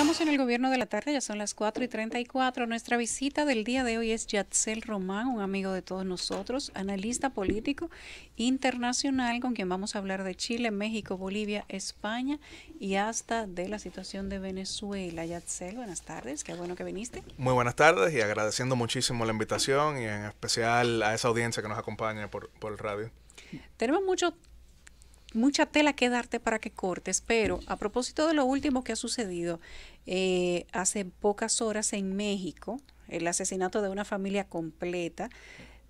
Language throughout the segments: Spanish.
Estamos en el gobierno de la tarde, ya son las 4 y 34. Nuestra visita del día de hoy es Yatzel Román, un amigo de todos nosotros, analista político internacional, con quien vamos a hablar de Chile, México, Bolivia, España y hasta de la situación de Venezuela. Yatzel, buenas tardes, qué bueno que viniste. Muy buenas tardes y agradeciendo muchísimo la invitación y en especial a esa audiencia que nos acompaña por, el radio. Tenemos mucha tela que darte para que cortes, pero a propósito de lo último que ha sucedido eh, hace pocas horas en México, el asesinato de una familia completa,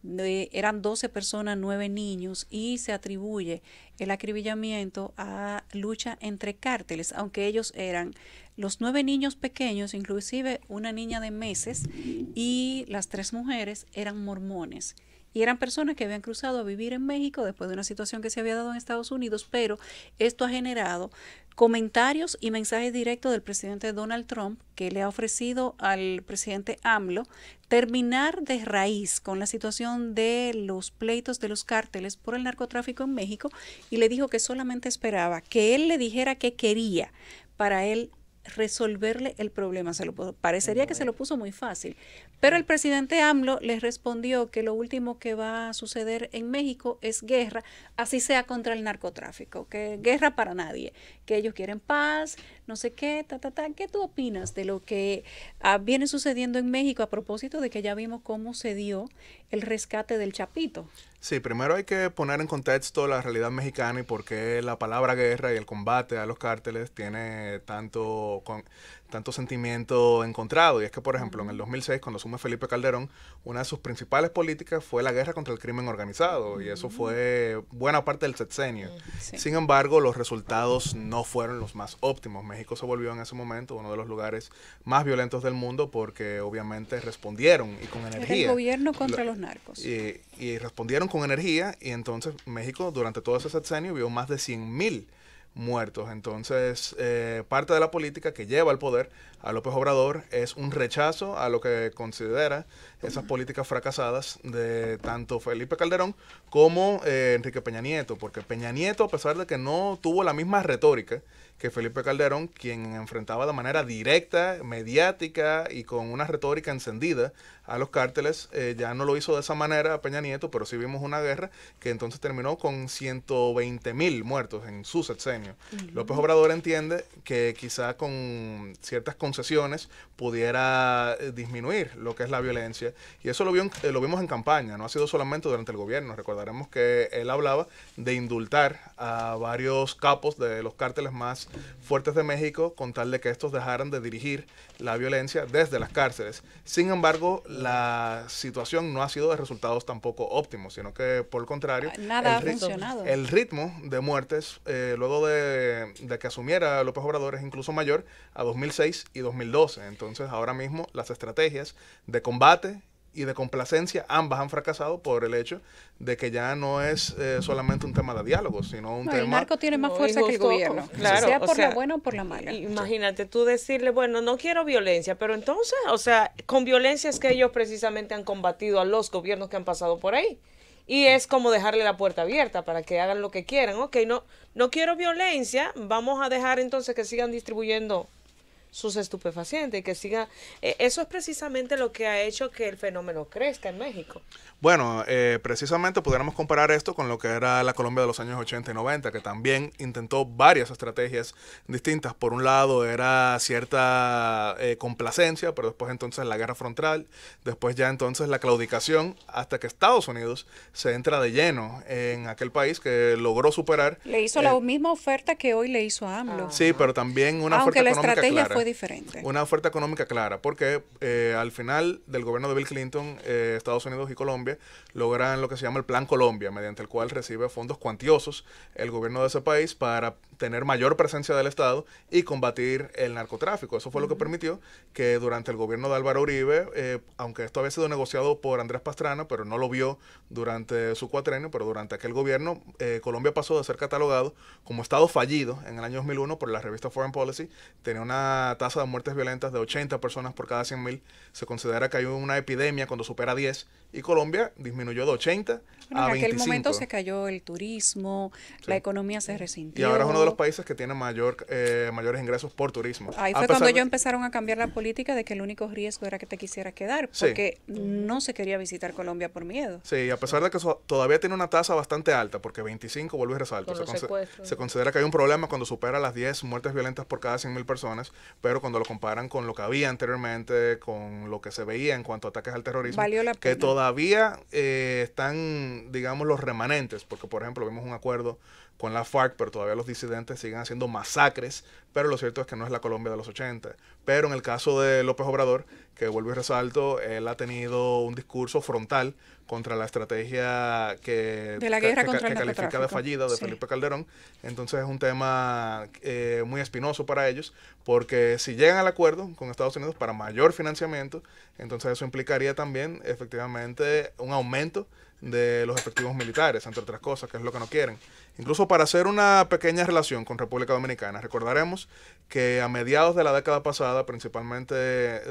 eran 12 personas, 9 niños, y se atribuye el acribillamiento a lucha entre cárteles, aunque ellos eran los nueve niños pequeños, inclusive una niña de meses, y las tres mujeres eran mormones. Y eran personas que habían cruzado a vivir en México después de una situación que se había dado en Estados Unidos, pero esto ha generado comentarios y mensajes directos del presidente Donald Trump, que le ha ofrecido al presidente AMLO terminar de raíz con la situación de los pleitos de los cárteles por el narcotráfico en México y le dijo que solamente esperaba que él le dijera que quería para él resolverle el problema. Se lo parecería que se lo puso muy fácil. Pero el presidente AMLO les respondió que lo último que va a suceder en México es guerra, así sea contra el narcotráfico, que guerra para nadie, que ellos quieren paz, no sé qué, ta, ta, ta. ¿Qué tú opinas de lo que ah, viene sucediendo en México a propósito de que ya vimos cómo se dio el rescate del Chapito. Sí, primero hay que poner en contexto la realidad mexicana y por qué la palabra guerra y el combate a los cárteles tiene tanto, con, tanto sentimiento encontrado. Y es que, por ejemplo, en el 2006, cuando asume Felipe Calderón, una de sus principales políticas fue la guerra contra el crimen organizado. Y eso fue buena parte del sexenio. Sin embargo, los resultados no fueron los más óptimos. México se volvió en ese momento uno de los lugares más violentos del mundo porque obviamente respondieron y con energía. el gobierno contra los narcos. Y, respondieron con energía y entonces México durante todo ese sexenio vio más de 100.000 mil muertos. Entonces, eh, parte de la política que lleva al poder a López Obrador es un rechazo a lo que considera esas políticas fracasadas de tanto Felipe Calderón como eh, Enrique Peña Nieto, porque Peña Nieto, a pesar de que no tuvo la misma retórica, que Felipe Calderón, quien enfrentaba de manera directa, mediática y con una retórica encendida a los cárteles, eh, ya no lo hizo de esa manera Peña Nieto, pero sí vimos una guerra que entonces terminó con 120 mil muertos en su sexenio. López Obrador entiende que quizá con ciertas concesiones pudiera eh, disminuir lo que es la violencia y eso lo, vio eh, lo vimos en campaña, no ha sido solamente durante el gobierno, recordaremos que él hablaba de indultar a varios capos de los cárteles más fuertes de México con tal de que estos dejaran de dirigir la violencia desde las cárceles. Sin embargo, la situación no ha sido de resultados tampoco óptimos, sino que por el contrario, ah, el, ritmo, de muertes eh, luego de, de, que asumiera López Obrador es incluso mayor a 2006 y 2012. Entonces, ahora mismo las estrategias de combate y de complacencia, ambas han fracasado por el hecho de que ya no es eh, solamente un tema de diálogo, sino un tema... El marco tiene más fuerza que el gobierno, claro, sea por la buena o por la mala. Imagínate tú decirle, bueno, no quiero violencia, pero entonces, o sea, con violencia es que ellos precisamente han combatido a los gobiernos que han pasado por ahí. Y es como dejarle la puerta abierta para que hagan lo que quieran. Ok, no, no quiero violencia, vamos a dejar entonces que sigan distribuyendo sus estupefacientes y que siga. Eh, eso es precisamente lo que ha hecho que el fenómeno crezca en México. Bueno, eh, precisamente pudiéramos comparar esto con lo que era la Colombia de los años 80 y 90, que también intentó varias estrategias distintas. Por un lado era cierta eh, complacencia, pero después entonces la guerra frontal, después ya entonces la claudicación, hasta que Estados Unidos se entra de lleno en aquel país que logró superar. Le hizo la misma oferta que hoy le hizo a AMLO. Sí, pero también una Aunque la estrategia diferente. Una oferta económica clara, porque eh, al final del gobierno de Bill Clinton, eh, Estados Unidos y Colombia logran lo que se llama el Plan Colombia, mediante el cual recibe fondos cuantiosos el gobierno de ese país para tener mayor presencia del Estado y combatir el narcotráfico. Eso fue lo que permitió que durante el gobierno de Álvaro Uribe, eh, aunque esto había sido negociado por Andrés Pastrana, pero no lo vio durante su cuatrenio, pero durante aquel gobierno, eh, Colombia pasó de ser catalogado como Estado fallido en el año 2001 por la revista Foreign Policy. Tenía una tasa de muertes violentas de 80 personas por cada 100.000. Se considera que hay una epidemia cuando supera 10 y Colombia disminuyó de 80 a 25. En aquel momento se cayó el turismo, la economía se resintió. Y ahora es uno de países que tienen mayor, eh, mayores ingresos por turismo. Ahí fue cuando ellos empezaron a cambiar la política de que el único riesgo era que te quisiera quedar, porque no se quería visitar Colombia por miedo. Sí, a pesar de que todavía tiene una tasa bastante alta, porque 25, vuelve y resalto, se, considera que hay un problema cuando supera las 10 muertes violentas por cada 100.000 personas, pero cuando lo comparan con lo que había anteriormente, con lo que se veía en cuanto a ataques al terrorismo, que todavía eh, están, digamos, los remanentes, porque por ejemplo vimos un acuerdo con la FARC, pero todavía los disidentes siguen haciendo masacres, pero lo cierto es que no es la Colombia de los 80. Pero en el caso de López Obrador, que vuelvo y resalto, él ha tenido un discurso frontal contra la estrategia que, la califica de fallida de Felipe Calderón. Entonces es un tema eh, muy espinoso para ellos, porque si llegan al acuerdo con Estados Unidos para mayor financiamiento, entonces eso implicaría también efectivamente un aumento de los efectivos militares, entre otras cosas, que es lo que no quieren. Incluso para hacer una pequeña relación con República Dominicana, recordaremos que a mediados de la década pasada, principalmente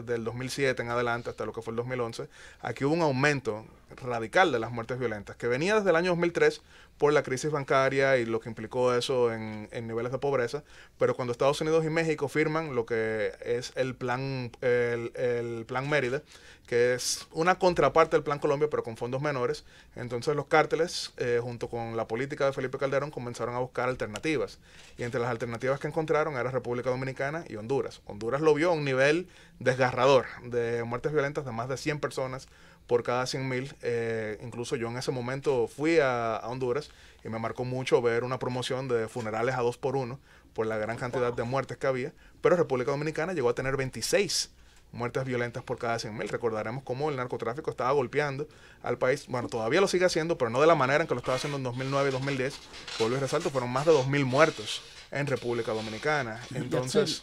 del 2007 en adelante hasta lo que fue el 2011, aquí hubo un aumento radical de las muertes violentas, que venía desde el año 2003 por la crisis bancaria y lo que implicó eso en, niveles de pobreza, pero cuando Estados Unidos y México firman lo que es el plan, el, plan Mérida, que es una contraparte del plan Colombia, pero con fondos menores, entonces los cárteles, eh, junto con la política de Felipe Calderón, comenzaron a buscar alternativas. Y entre las alternativas que encontraron era República Dominicana y Honduras. Honduras lo vio a un nivel desgarrador de muertes violentas de más de 100 personas por cada 100 mil. Eh, incluso yo en ese momento fui a, Honduras y me marcó mucho ver una promoción de funerales a dos por uno por la gran cantidad de muertes que había. Pero República Dominicana llegó a tener 26 muertes violentas por cada 100 mil. Recordaremos cómo el narcotráfico estaba golpeando al país. Bueno, todavía lo sigue haciendo, pero no de la manera en que lo estaba haciendo en 2009 y 2010. Vuelvo y resalto, fueron más de mil muertos en República Dominicana. Entonces...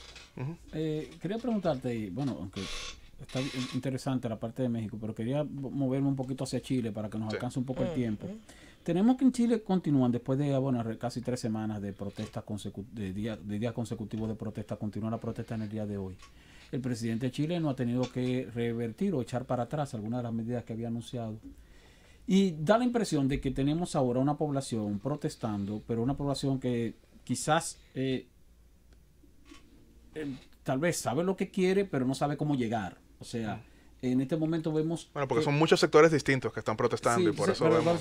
Eh, quería preguntarte, y bueno, aunque está interesante la parte de México, pero quería moverme un poquito hacia Chile para que nos alcance un poco el mm, tiempo. Mm. Tenemos que en Chile continúan, después de ah, bueno, casi tres semanas de protestas de, días consecutivos de protesta, continúa la protesta en el día de hoy. El presidente Chile no ha tenido que revertir o echar para atrás algunas de las medidas que había anunciado. Y da la impresión de que tenemos ahora una población protestando, pero una población que quizás eh, em, tal vez sabe lo que quiere, pero no sabe cómo llegar. O sea, en este momento vemos... Bueno, porque son muchos sectores distintos que están protestando y por eso... vemos...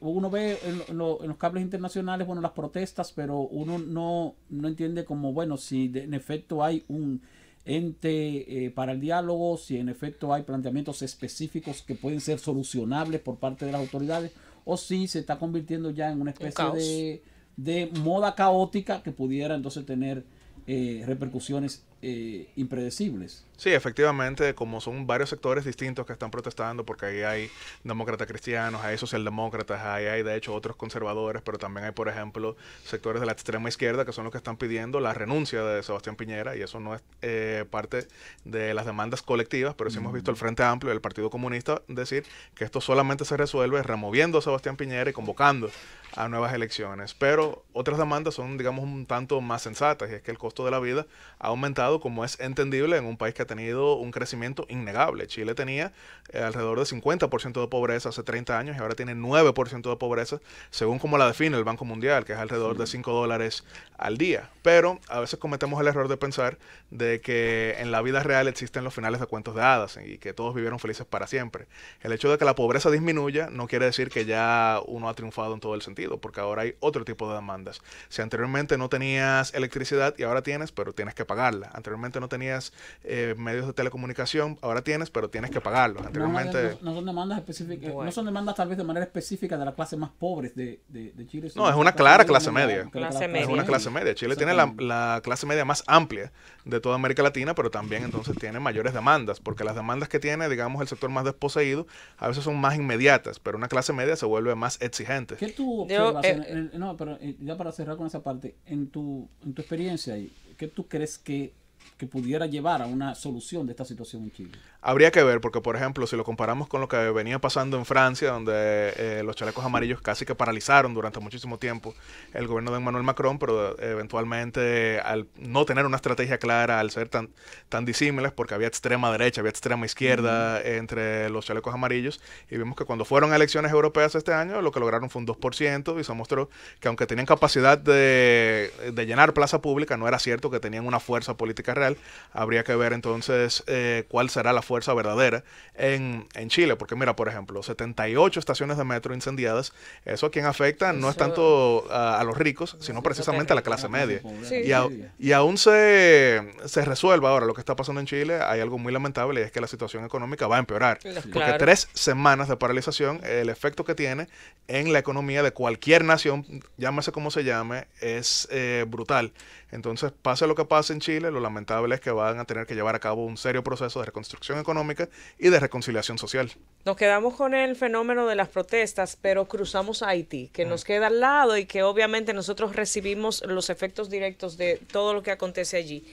uno ve en, los cables internacionales, bueno, las protestas, pero uno no, no entiende como, bueno, si en efecto hay un ente eh, para el diálogo, si en efecto hay planteamientos específicos que pueden ser solucionables por parte de las autoridades, o si se está convirtiendo ya en una especie de, moda caótica que pudiera entonces tener eh, repercusiones eh, impredecibles. Sí, efectivamente, como son varios sectores distintos que están protestando, porque ahí hay demócratas cristianos, hay socialdemócratas, ahí hay de hecho otros conservadores, pero también hay, por ejemplo, sectores de la extrema izquierda que son los que están pidiendo la renuncia de Sebastián Piñera, y eso no es eh, parte de las demandas colectivas, pero sí hemos visto el mm. Frente Amplio y el Partido Comunista decir que esto solamente se resuelve removiendo a Sebastián Piñera y convocando a nuevas elecciones. Pero otras demandas son, digamos, un tanto más sensatas, y es que el costo de la vida ha aumentado, como es entendible en un país que ha tenido un crecimiento innegable. Chile tenía eh, alrededor de 50% de pobreza hace 30 años y ahora tiene 9% de pobreza, según como la define el Banco Mundial, que es alrededor de 5 dólares al día. Pero a veces cometemos el error de pensar de que en la vida real existen los finales de cuentos de hadas y que todos vivieron felices para siempre. El hecho de que la pobreza disminuya no quiere decir que ya uno ha triunfado en todo el sentido, porque ahora hay otro tipo de demandas. Si anteriormente no tenías electricidad y ahora tienes, pero tienes que pagarla. Anteriormente no tenías eh, eh, medios de telecomunicación, ahora tienes, pero tienes que pagarlos. Anteriormente... No, son demandas específicas, no son demandas tal vez de manera específica de la clase más pobre de, Chile. No, es una clara clase media. Es una clase media. Chile tiene la, clase media más amplia de toda América Latina, pero también entonces tiene mayores demandas, porque las demandas que tiene, digamos, el sector más desposeído, a veces son más inmediatas, pero una clase media se vuelve más exigente. ¿Qué tú eh, no, pero eh, ya para cerrar con esa parte, en tu, en tu experiencia ahí, ¿qué tú crees que que pudiera llevar a una solución de esta situación en Chile? Habría que ver, porque por ejemplo, si lo comparamos con lo que venía pasando en Francia, donde eh, los chalecos amarillos casi que paralizaron durante muchísimo tiempo el gobierno de Emmanuel Macron, pero eventualmente al no tener una estrategia clara, al ser tan, tan disímiles, porque había extrema derecha, había extrema izquierda entre los chalecos amarillos, y vimos que cuando fueron a elecciones europeas este año, lo que lograron fue un 2%, y se mostró que aunque tenían capacidad de llenar plaza pública, no era cierto que tenían una fuerza política real, habría que ver entonces eh, cuál será la fuerza verdadera en, Chile. Porque mira, por ejemplo, 78 estaciones de metro incendiadas, eso a quien afecta no es tanto a, los ricos, sino precisamente a la clase media. Y, aún se, se resuelva ahora lo que está pasando en Chile, hay algo muy lamentable y es que la situación económica va a empeorar. Porque tres semanas de paralización, el efecto que tiene en la economía de cualquier nación, llámese como se llame, es eh, brutal. Entonces, pase lo que pase en Chile, lo lamentable es que van a tener que llevar a cabo un serio proceso de reconstrucción económica y de reconciliación social. Nos quedamos con el fenómeno de las protestas, pero cruzamos a Haití, que nos queda al lado y que obviamente nosotros recibimos los efectos directos de todo lo que acontece allí.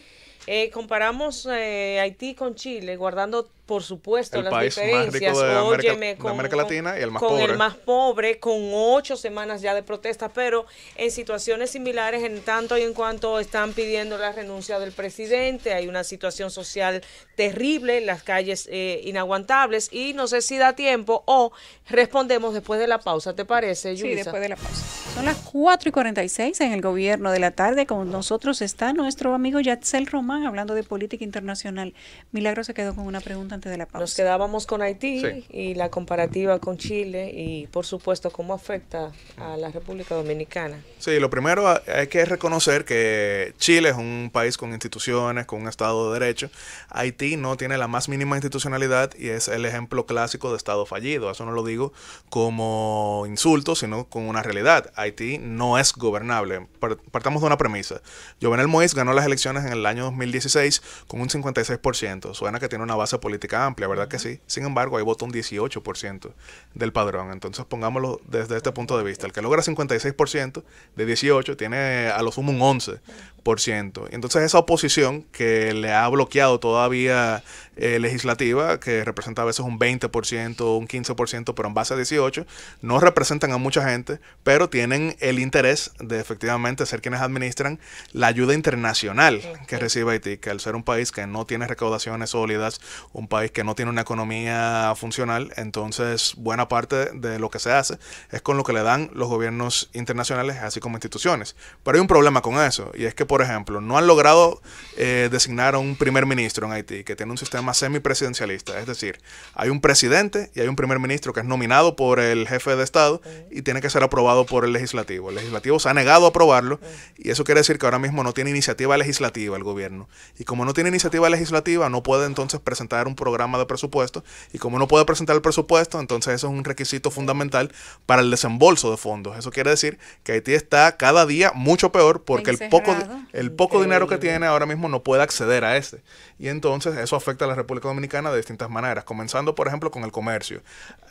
Eh, comparamos eh, Haití con Chile, guardando por supuesto, las diferencias. América, Óyeme, con, Latina y el más con pobre. el más pobre, con ocho semanas ya de protesta, pero en situaciones similares, en tanto y en cuanto están pidiendo la renuncia del presidente, hay una situación social terrible, las calles eh, inaguantables, y no sé si da tiempo o respondemos después de la pausa, ¿te parece, Yulisa? Sí, después de la pausa. Son las 4 y 46 en el gobierno de la tarde, con nosotros está nuestro amigo Yatzel Román hablando de política internacional. Milagro se quedó con una pregunta de la Nos quedábamos con Haití y la comparativa con Chile y, por supuesto, cómo afecta a la República Dominicana. Sí, lo primero ah, hay que reconocer que Chile es un país con instituciones, con un Estado de Derecho. Haití no tiene la más mínima institucionalidad y es el ejemplo clásico de Estado fallido. Eso no lo digo como insulto, sino con una realidad. Haití no es gobernable. Partamos de una premisa. Jovenel Moïse ganó las elecciones en el año 2016 con un 56%. Suena que tiene una base política amplia, ¿verdad que sí? Sin embargo, hay votó un 18% del padrón. Entonces, pongámoslo desde este punto de vista. El que logra 56% de 18 tiene a lo sumo un 11%. Entonces, esa oposición que le ha bloqueado todavía eh, legislativa, que representa a veces un 20%, un 15%, pero en base a 18, no representan a mucha gente, pero tienen el interés de efectivamente ser quienes administran la ayuda internacional que recibe Haití, que al ser un país que no tiene recaudaciones sólidas, un país que no tiene una economía funcional, entonces buena parte de lo que se hace es con lo que le dan los gobiernos internacionales, así como instituciones. Pero hay un problema con eso, y es que, por ejemplo, no han logrado eh, designar a un primer ministro en Haití, que tiene un sistema semipresidencialista. Es decir, hay un presidente y hay un primer ministro que es nominado por el jefe de Estado y tiene que ser aprobado por el legislativo. El legislativo se ha negado a aprobarlo y eso quiere decir que ahora mismo no tiene iniciativa legislativa el gobierno. Y como no tiene iniciativa legislativa, no puede entonces presentar un programa de presupuesto. Y como no puede presentar el presupuesto, entonces eso es un requisito fundamental para el desembolso de fondos. Eso quiere decir que Haití está cada día mucho peor porque el poco, el poco dinero que tiene ahora mismo no puede acceder a ese. Y entonces eso afecta a las República Dominicana de distintas maneras, comenzando por ejemplo con el comercio.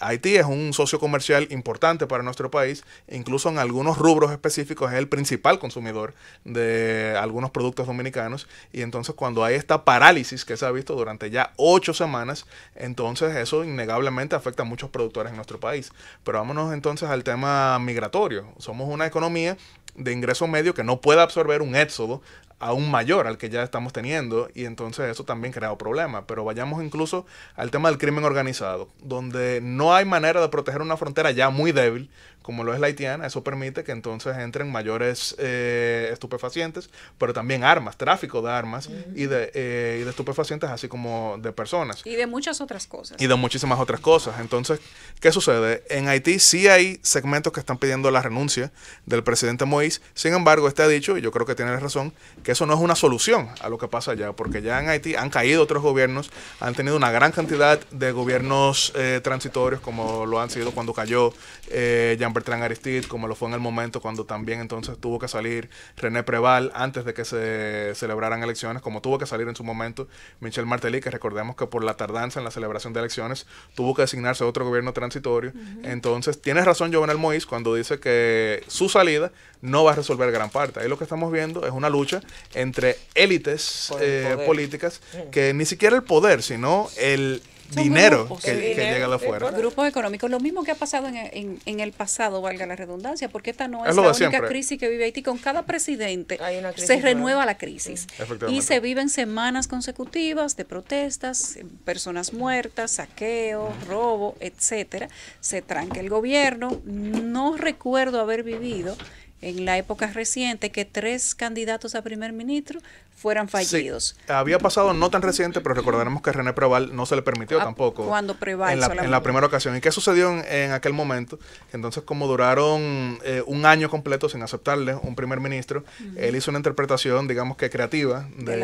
Haití es un socio comercial importante para nuestro país, incluso en algunos rubros específicos es el principal consumidor de algunos productos dominicanos y entonces cuando hay esta parálisis que se ha visto durante ya ocho semanas, entonces eso innegablemente afecta a muchos productores en nuestro país. Pero vámonos entonces al tema migratorio. Somos una economía de ingreso medio que no puede absorber un éxodo aún mayor al que ya estamos teniendo y entonces eso también crea problemas. Pero vayamos incluso al tema del crimen organizado, donde no hay manera de proteger una frontera ya muy débil como lo es la haitiana, eso permite que entonces entren mayores eh, estupefacientes, pero también armas, tráfico de armas eh, y, de, estupefacientes, así como de personas. Y de muchas otras cosas. Y de muchísimas otras cosas. Entonces, ¿qué sucede? En Haití sí hay segmentos que están pidiendo la renuncia del presidente Moïse, sin embargo, este ha dicho, y yo creo que tiene razón, que eso no es una solución a lo que pasa allá, porque ya en Haití han caído otros gobiernos, han tenido una gran cantidad de gobiernos eh, transitorios, como lo han sido cuando cayó eh, Bertrand Aristide, como lo fue en el momento cuando también entonces tuvo que salir René Preval antes de que se celebraran elecciones, como tuvo que salir en su momento Michel Martelly, que recordemos que por la tardanza en la celebración de elecciones tuvo que designarse otro gobierno transitorio. Entonces, tienes razón Jovenel Moïse cuando dice que su salida no va a resolver gran parte. Ahí lo que estamos viendo es una lucha entre élites eh, políticas que ni siquiera el poder, sino el dinero que, llega de afuera. Eh, grupos económicos, lo mismo que ha pasado en, en, el pasado, valga la redundancia, porque esta no es, la única crisis que vive Haití. Con cada presidente se renueva la crisis y se viven semanas consecutivas de protestas, personas muertas, saqueo, robo, etcétera. Se tranca el gobierno. No recuerdo haber vivido en la época reciente que tres candidatos a primer ministro fueran fallidos. había pasado no tan reciente, pero recordaremos que René Preval no se le permitió ah, tampoco. Cuando Preval. En la, primera ocasión. ¿Y qué sucedió en, aquel momento? Entonces, como duraron eh, un año completo sin aceptarle un primer ministro, él hizo una interpretación, digamos que creativa de,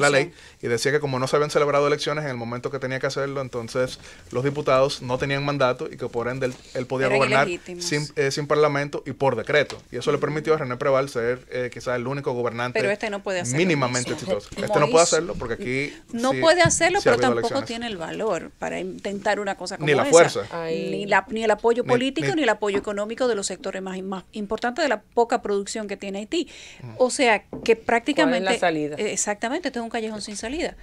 la ley, y decía que como no se habían celebrado elecciones en el momento que tenía que hacerlo, entonces los diputados no tenían mandato y que por ende él, podía gobernar eh, sin, parlamento y por decreto. Y eso le permitió a René Preval ser eh, quizás el único gobernante. Pero este no puede ser mínimamente exitoso. Este no puede hacerlo porque aquí... No puede hacerlo, pero tampoco tiene el valor para intentar una cosa como Ni la fuerza. Ni, la, el apoyo político, ni, el apoyo económico de los sectores más, importantes de la poca producción que tiene Haití. Mm. O sea, que prácticamente... salida? Exactamente, esto es un callejón sin salida.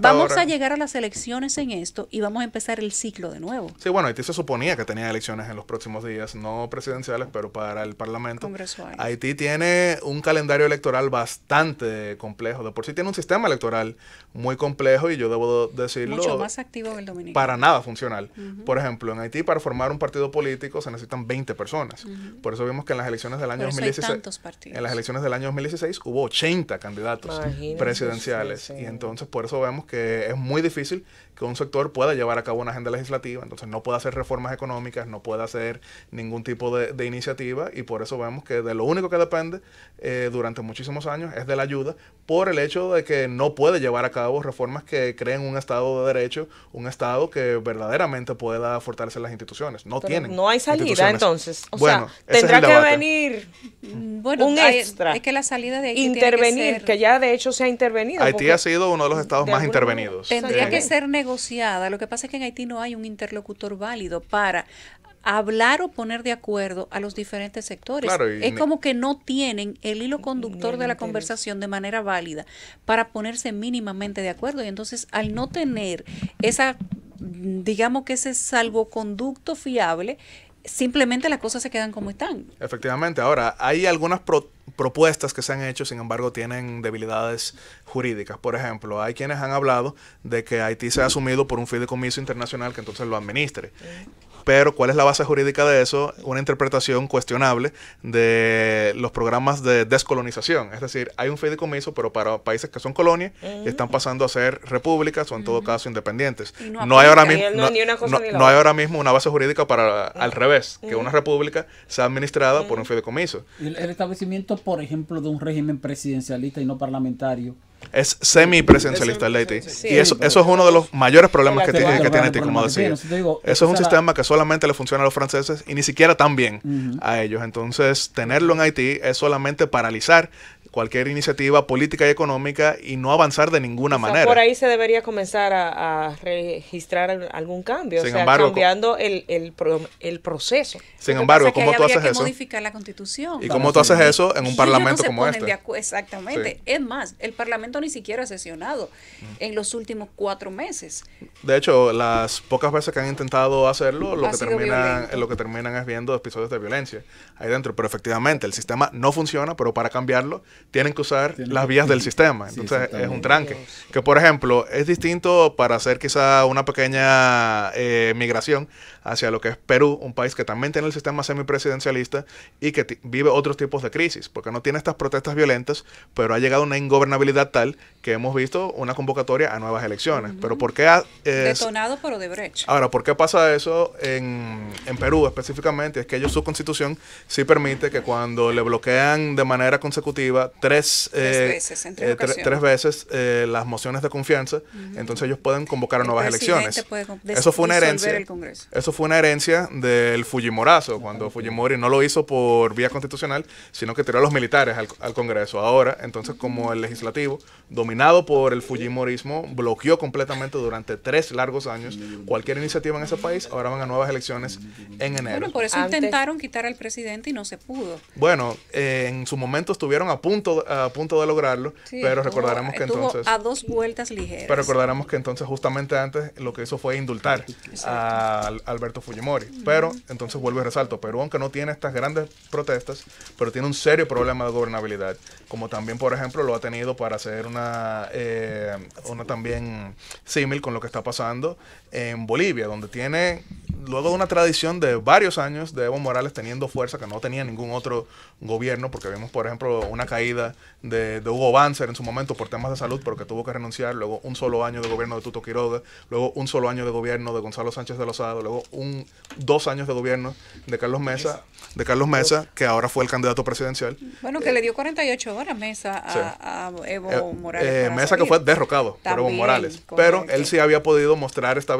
vamos a llegar a las elecciones en esto y vamos a empezar el ciclo de nuevo. Sí, bueno, Haití se suponía que tenía elecciones en los próximos días, no presidenciales, pero para el Parlamento. Haití tiene un calendario electoral bastante complejo. De por sí tiene un sistema electoral muy complejo y yo debo decirlo. Mucho más activo que el dominicano. Para nada funcional. Por ejemplo, en Haití para formar un partido político se necesitan 20 personas. Por eso vimos que en las elecciones del año 2016 en las elecciones del año 2016 hubo 80 candidatos presidenciales y entonces por eso vemos que es muy difícil que un sector pueda llevar a cabo una agenda legislativa, entonces no puede hacer reformas económicas, no puede hacer ningún tipo de, iniciativa y por eso vemos que de lo único que depende eh, durante muchísimos años es de la ayuda por el hecho de que no puede llevar a cabo reformas que creen un Estado de Derecho, un Estado que verdaderamente pueda fortalecer las instituciones. No tiene. No hay salida entonces. O bueno, sea, tendrá que venir mm, un Es que la salida de Haití Intervenir, que, ya de hecho se ha intervenido. Haití ha sido uno de los estados más intervenidos. Tendría que ser negociada. Lo que pasa es que en Haití no hay un interlocutor válido para hablar o poner de acuerdo a los diferentes sectores. es como que no tienen el hilo conductor de la conversación de manera válida para ponerse mínimamente de acuerdo. Y entonces, al no tener esa, digamos que ese salvoconducto fiable, simplemente las cosas se quedan como están. Efectivamente, ahora hay algunas propuestas que se han hecho, sin embargo, tienen debilidades jurídicas. Por ejemplo, hay quienes han hablado de que Haití se ha asumido por un fideicomiso internacional que entonces lo administre. Pero ¿cuál es la base jurídica de eso? Una interpretación cuestionable de los programas de descolonización. Es decir, hay un fideicomiso, pero para países que son colonias están pasando a ser repúblicas o en todo caso independientes. No, hay ahora mismo una base jurídica para al revés, que una república sea administrada por un fideicomiso. El, el establecimiento, por ejemplo, de un régimen presidencialista y no parlamentario es semipresencialista el de Haití y eso, eso es uno de los mayores problemas que, tiene, que como decía. Eso es un sistema que solamente le funciona a los franceses y ni siquiera tan bien a ellos. Entonces, tenerlo en Haití es solamente paralizar cualquier iniciativa política y económica y no avanzar de ninguna manera. Por ahí se debería comenzar a, registrar algún cambio, cambiando el, proceso. Sin embargo, ¿cómo tú haces que modificar la constitución. ¿Y cómo tú haces eso en un parlamento como este? exactamente. Es más, el parlamento ni siquiera ha sesionado mm. en los últimos cuatro meses. De hecho, las pocas veces que han intentado hacerlo, lo, que terminan, lo que terminan es viendo episodios de violencia ahí dentro. Pero efectivamente, el sistema no funciona, pero para cambiarlo tienen que usar las vías del sistema. Entonces es un tranque. Que por ejemplo es distinto para hacer quizá una pequeña eh, migración hacia lo que es Perú, un país que también tiene el sistema semipresidencialista y que vive otros tipos de crisis, porque no tiene estas protestas violentas, pero ha llegado una ingobernabilidad tal que hemos visto una convocatoria a nuevas elecciones. Pero ¿por qué? Ha, Detonado por Odebrecht. Ahora, ¿por qué pasa eso en, en Perú específicamente? Es que ellos, su constitución sí permite que cuando le bloquean de manera consecutiva tres, eh, veces, tres eh, veces, eh, las mociones de confianza, entonces ellos pueden convocar a nuevas elecciones. Eso fue una herencia. Eso fue una herencia del Fujimorazo, cuando Fujimori no lo hizo por vía constitucional, sino que tiró a los militares al, Congreso. Ahora, entonces, como el legislativo, dominado por el Fujimorismo, bloqueó completamente durante tres largos años cualquier iniciativa en ese país, ahora van a nuevas elecciones en enero. Bueno, por eso intentaron quitar al presidente y no se pudo. Bueno, en su momento estuvieron a punto, a punto de lograrlo, pero recordaremos que entonces... A dos vueltas ligeras. Pero recordaremos que entonces justamente antes lo que hizo fue indultar al, Alberto Fujimori. Pero, entonces vuelvo a resalto, Perú, aunque no tiene estas grandes protestas, pero tiene un serio problema de gobernabilidad, como también, por ejemplo, lo ha tenido para hacer una, eh, una también similar con lo que está pasando en Bolivia, donde tiene luego una tradición de varios años de Evo Morales teniendo fuerza que no tenía ningún otro gobierno, porque vimos, por ejemplo, una caída de, Hugo Banzer en su momento por temas de salud, pero que tuvo que renunciar, luego un solo año de gobierno de Tuto Quiroga, luego un solo año de gobierno de Gonzalo Sánchez de Lozado, luego un, dos años de gobierno de Carlos Mesa, de Carlos Mesa, que ahora fue el candidato presidencial. Bueno, que le dio 48 horas Mesa a, Evo eh, Morales. Eh, Mesa que fue derrocado por Evo Morales, pero él sí había podido mostrar esta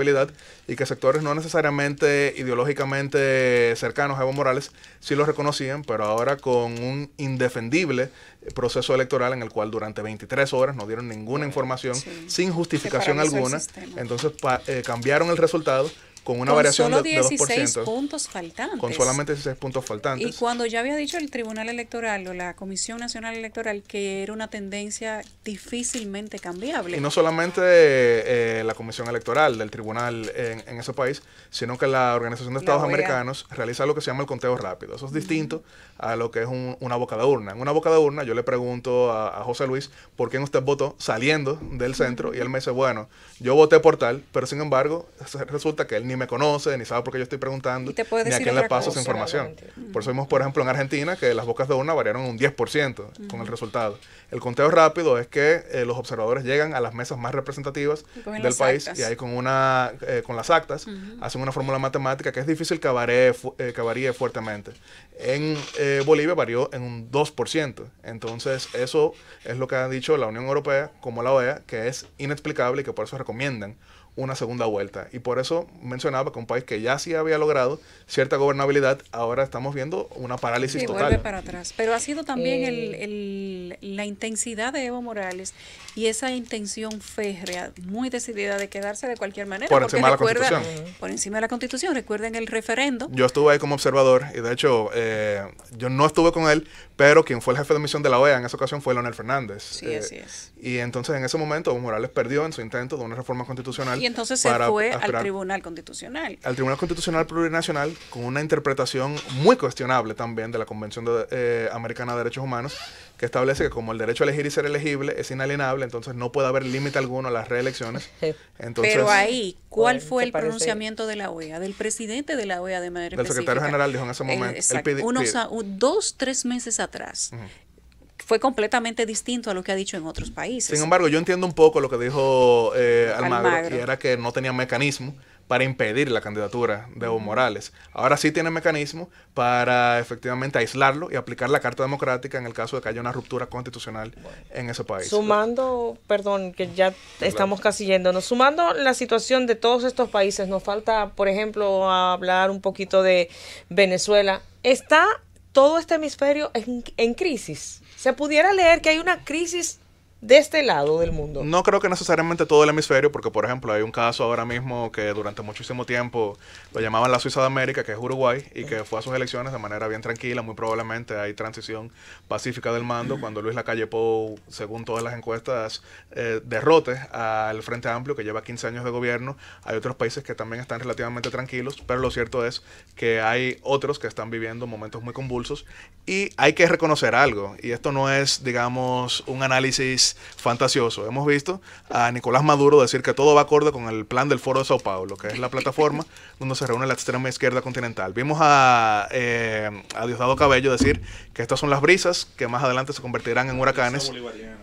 y que sectores no necesariamente ideológicamente cercanos a Evo Morales sí lo reconocían, pero ahora con un indefendible proceso electoral en el cual durante 23 horas no dieron ninguna información sin justificación alguna. Entonces eh, cambiaron el resultado con una variación de, puntos faltantes. Con solamente 16 puntos faltantes. Y cuando ya había dicho el Tribunal Electoral o la Comisión Nacional Electoral que era una tendencia difícilmente cambiable. Y no solamente eh, eh, la Comisión Electoral del Tribunal en, ese país, sino que la Organización de Estados e Americanos realiza lo que se llama el conteo rápido. Eso es distinto a lo que es una boca de urna. En una boca de urna yo le pregunto a, José Luis por quién usted votó saliendo del centro y él me dice, bueno, yo voté por tal, pero sin embargo resulta que él ni me conoce, ni sabe por qué yo estoy preguntando, ni a quién le paso esa información. Por eso vimos, mm. por ejemplo, en Argentina que las bocas de urna variaron un 10% con el resultado. El conteo rápido es que eh, los observadores llegan a las mesas más representativas del país y ahí con, una, eh, con las actas hacen una fórmula matemática que es difícil que varíe eh, fuertemente. En Bolivia varió en un 2%. Entonces, eso es lo que ha dicho la Unión Europea como la OEA, que es inexplicable y que por eso recomiendan una segunda vuelta. Y por eso mencionaba que un país que ya sí había logrado cierta gobernabilidad, ahora estamos viendo una parálisis total. para atrás. Pero ha sido también eh. el, la intensidad de Evo Morales y esa intención férrea, muy decidida de quedarse de cualquier manera. Por encima de la Constitución. Por encima de la Constitución. Recuerden el referendo. Yo estuve ahí como observador y de hecho eh, yo no estuve con él, pero quien fue el jefe de misión de la OEA en esa ocasión fue Leonel Fernández. Sí, eh, es. Y entonces en ese momento Evo Morales perdió en su intento de una reforma constitucional y entonces se fue al Tribunal Constitucional. Al Tribunal Constitucional Plurinacional con una interpretación muy cuestionable también de la Convención eh, Americana de Derechos Humanos, que establece que como el derecho a elegir y ser elegible es inalienable, entonces no puede haber límite alguno a las reelecciones. Pero ahí, ¿cuál fue el pronunciamiento de la OEA, del presidente de la OEA de manera Del secretario general dijo en ese eh, momento. dos, tres meses atrás fue completamente distinto a lo que ha dicho en otros países. Sin embargo, yo entiendo un poco lo que dijo eh, Almagro, que era que no tenía mecanismo para impedir la candidatura de Evo Morales. Ahora sí tiene mecanismo para efectivamente aislarlo y aplicar la Carta Democrática en el caso de que haya una ruptura constitucional en ese país. Sumando, perdón, que ya estamos casi yéndonos, sumando la situación de todos estos países, nos falta, por ejemplo, hablar un poquito de Venezuela. ¿Está todo este hemisferio en, en crisis? se pudiera leer que hay una crisis de este lado del mundo. No creo que necesariamente todo el hemisferio, porque por ejemplo hay un caso ahora mismo que durante muchísimo tiempo lo llamaban la Suiza de América, que es Uruguay, y que fue a sus elecciones de manera bien tranquila, muy probablemente hay transición pacífica del mando, cuando Luis Lacalle Pou, según todas las encuestas, eh, derrote al Frente Amplio, que lleva 15 años de gobierno. Hay otros países que también están relativamente tranquilos, pero lo cierto es que hay otros que están viviendo momentos muy convulsos, y hay que reconocer algo, y esto no es, digamos, un análisis fantasioso. Hemos visto a Nicolás Maduro decir que todo va acorde con el plan del Foro de Sao Paulo, que es la plataforma donde se reúne la extrema izquierda continental. Vimos a, eh, a Diosdado Cabello decir que estas son las brisas que más adelante se convertirán en huracanes.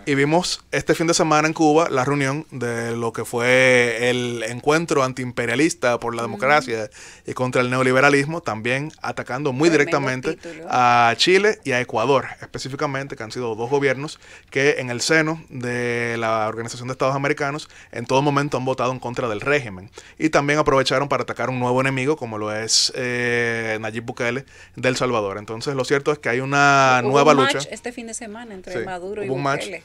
Y vimos este fin de semana en Cuba la reunión de lo que fue el encuentro antiimperialista por la democracia y contra el neoliberalismo, también atacando muy directamente a Chile y a Ecuador, específicamente, que han sido dos gobiernos que en el seno de la Organización de Estados Americanos en todo momento han votado en contra del régimen y también aprovecharon para atacar un nuevo enemigo como lo es eh, Nayib Bukele del Salvador. Entonces lo cierto es que hay una nueva lucha. este fin de semana entre Maduro y Bukele.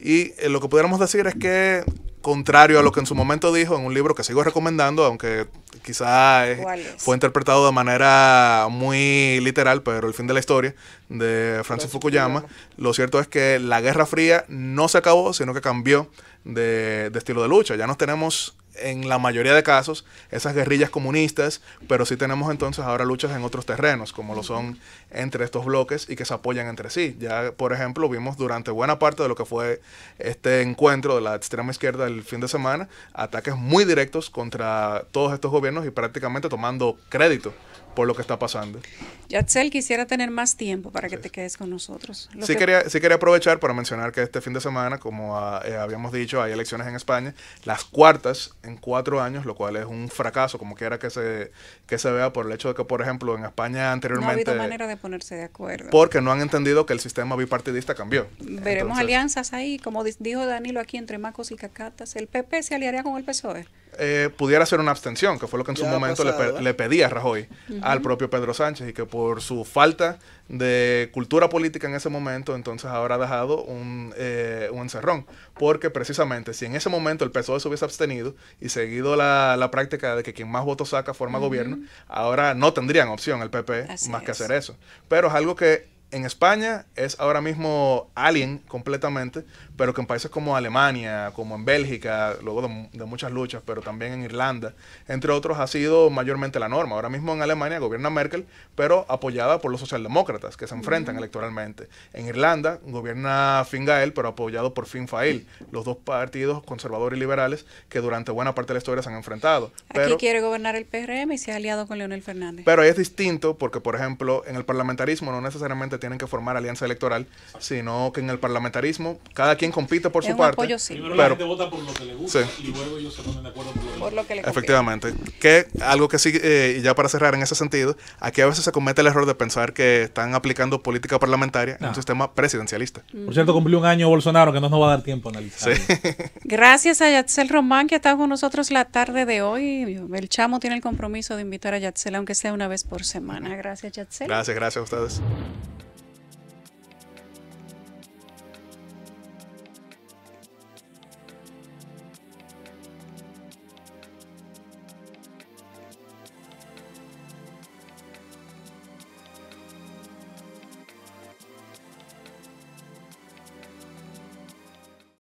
Y eh, lo que pudiéramos decir es que contrario a lo que en su momento dijo en un libro que sigo recomendando, aunque quizá eh, fue interpretado de manera muy literal, pero el fin de la historia de Francis Fukuyama. Lo cierto es que la Guerra Fría no se acabó, sino que cambió de, de estilo de lucha. Ya nos tenemos en la mayoría de casos esas guerrillas comunistas, pero sí tenemos entonces ahora luchas en otros terrenos, como lo son entre estos bloques y que se apoyan entre sí. Ya, por ejemplo, vimos durante buena parte de lo que fue este encuentro de la extrema izquierda el fin de semana, ataques muy directos contra todos estos gobiernos y prácticamente tomando crédito por lo que está pasando. Yatzel, quisiera tener más tiempo para que te quedes con nosotros. sí, quería, sí quería aprovechar para mencionar que este fin de semana, como ah, eh, habíamos dicho, hay elecciones en España, las cuartas en cuatro años, lo cual es un fracaso, como quiera que se, que se vea, por el hecho de que, por ejemplo, en España anteriormente... No ha habido manera de ponerse de acuerdo. Porque no han entendido que el sistema bipartidista cambió. Veremos alianzas ahí, como dijo Danilo aquí, entre Macos y Cacatas. ¿El PP se aliaría con el PSOE? Eh, pudiera ser una abstención, que fue lo que en su momento le, ¿eh? pedía Rajoy al propio Pedro Sánchez y que por su falta de cultura política en ese momento, entonces ahora ha dejado un, encerrón. Eh, Porque precisamente si en ese momento el PSOE se hubiese abstenido y seguido la, práctica de que quien más votos saca forma gobierno, ahora no tendrían opción el PP más que hacer eso. Pero es algo que en España es ahora mismo alien completamente, pero que en países como Alemania, como en Bélgica, luego de, muchas luchas, pero también en Irlanda, entre otros, ha sido mayormente la norma. Ahora mismo en Alemania gobierna Merkel, pero apoyada por los socialdemócratas que se enfrentan electoralmente. En Irlanda gobierna Gael pero apoyado por Finfael. los dos partidos conservadores y liberales que durante buena parte de la historia se han enfrentado. Pero, Aquí quiere gobernar el PRM y se ha aliado con Leonel Fernández. Pero es distinto porque, por ejemplo, en el parlamentarismo no necesariamente tienen que formar alianza electoral, sino que en el parlamentarismo cada quien compite por su parte. Primero la gente vota por lo que le gusta y luego ellos se ponen de acuerdo por lo, Efectivamente. Que algo que sí, eh, ya para cerrar en ese sentido, aquí a veces se comete el error de pensar que están aplicando política parlamentaria en un sistema presidencialista. Por cierto, cumplió un año Bolsonaro que no nos va a dar tiempo a analizar. Gracias a Yatzel Román que está con nosotros la tarde de hoy. El chamo tiene el compromiso de invitar a Yatzel, aunque sea una vez por semana. Gracias, Yatzel. Gracias, gracias a ustedes.